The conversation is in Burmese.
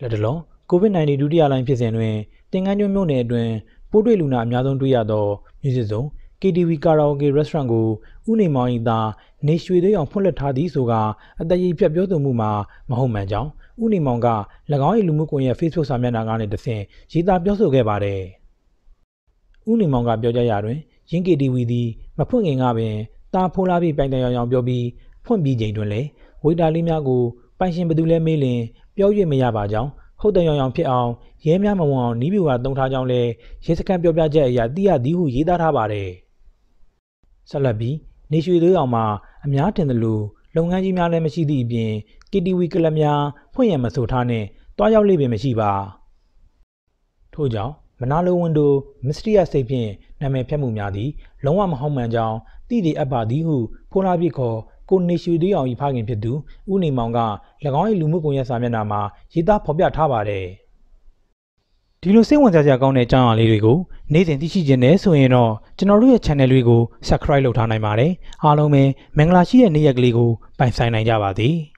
လက်တလုံး COVID-19 ဒုတိယလိုင်းဖြစ်စဉ်တွင်တင်ကန်းကျွန်းမြို့နယ်အတွင်းပိုးတွေ့လူနာအများဆုံးတွေ့ရသောမြို့စစ်စုံ KTV Karaoke Restaurant ကိုဦးနေမောင်ဤသာနေရွှေသေးအောင်ဖွင့်လှစ်ထားသည်ဆိုကအတရေဖြတ်ပြောဆိုမှုမှာမဟုတ်မှန်ကြောင်းဦးနေမောင်က၎င်း၏လူမှုကွန်ရက် Facebook စာမျက်နှာကနေတဆင့်ရေးသားပြောဆိုခဲ့ပါတယ်။ဦးနေမောင်ကပြောကြားရာတွင်ရင်း KTV သည်မဖွင့်ခင်ကပင်တာဖိုးလာပြီးပိုင်တန်ရောင်ရောင်ပြောပြီးဖွင့်ပြီးချိန်တွင်လည်းဝေတာလေးများကိုပိုင်ရှင်ဘသူလဲမေးလင်ပြော၍မရပါကြောင်းဟုတ်တယ်ရောင်ရောင်ဖြစ်အောင်ရဲများမဝန်အောင်နီးပြူကတုံထားကြောင်းလဲရဲစခန်းပြောပြချက်အရာတိရသည်ဟုရေးသားထားပါတယ်ဆက်လက်ပြီးနေရွှေသွေးအောင်မှာအများတင်တယ်လို့လုပ်ငန်းကြီးများလည်းမရှိသည့်အပြင် KTV ကလပ်များဖွင့်ရမဆိုထားနဲ့တွားရောက်လိမ့်မယ်မရှိပါထို့ကြောင့်မနာလိုဝန်တို့မစ္စတီးယားစိတ်ဖြင့်နာမည်ဖျက်မှုများသည်လုံးဝမဟုတ်မှန်ကြောင်းတိတိအပ်ပါသည်ဟုဖိုလာပြစ်ခေါ်ကိုနေရွှေသေးအောင်ဤဖခင်ဖြစ်သူဦးနေမောင်က၎င်း၏လူမှုကွန်ရက်စာမျက်နှာမှာရေးသားဖော်ပြထားပါတယ်။ဒီလိုစိတ်ဝင်စားစရာကောင်းတဲ့အကြောင်းအရာလေးတွေကိုနေ့စဉ်သိရှိခြင်းနဲ့ဆိုရင်တော့ကျွန်တော်တို့ရဲ့ channel လေးကို subscribe လုပ်ထားနိုင်ပါတယ်။အားလုံးပဲမင်္ဂလာရှိတဲ့နေ့ရက်ကလေးကိုပိုင်ဆိုင်နိုင်ကြပါသည်။